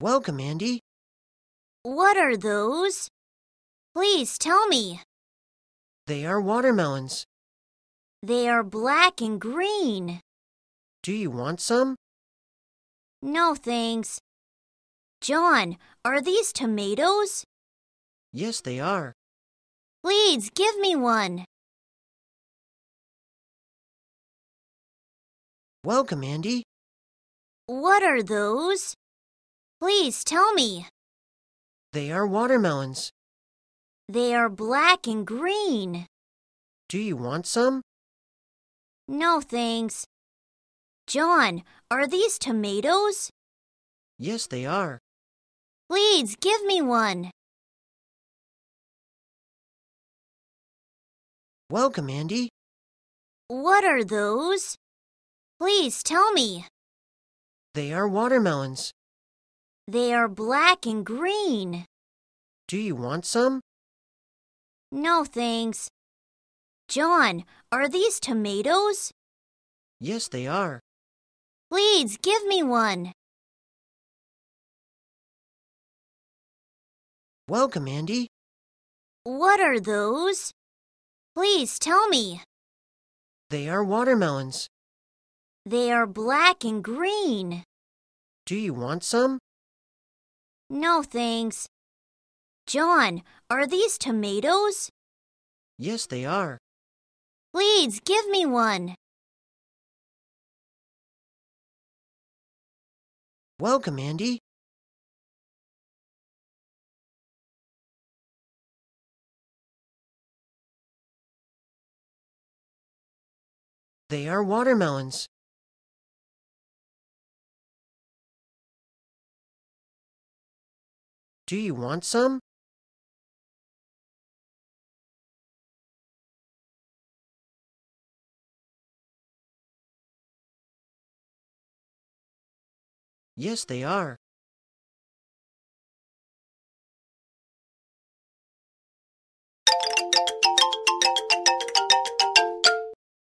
Welcome, Andy. What are those? Please tell me. They are watermelons. They are black and green. Do you want some? No, thanks. John, are these tomatoes? Yes, they are. Please give me one. Welcome, Andy. What are those? Please tell me. They are watermelons. They are black and green. Do you want some? No, thanks. John, are these tomatoes? Yes, they are. Please give me one. Welcome, Andy. What are those? Please tell me. They are watermelons. They are black and green. Do you want some? No, thanks. John, are these tomatoes? Yes, they are. Please give me one. Welcome, Andy. What are those? Please tell me. They are watermelons. They are black and green. Do you want some? No, thanks. John, are these tomatoes? Yes, they are. Please, give me one. Welcome, Andy. They are watermelons. Do you want some? Yes, they are.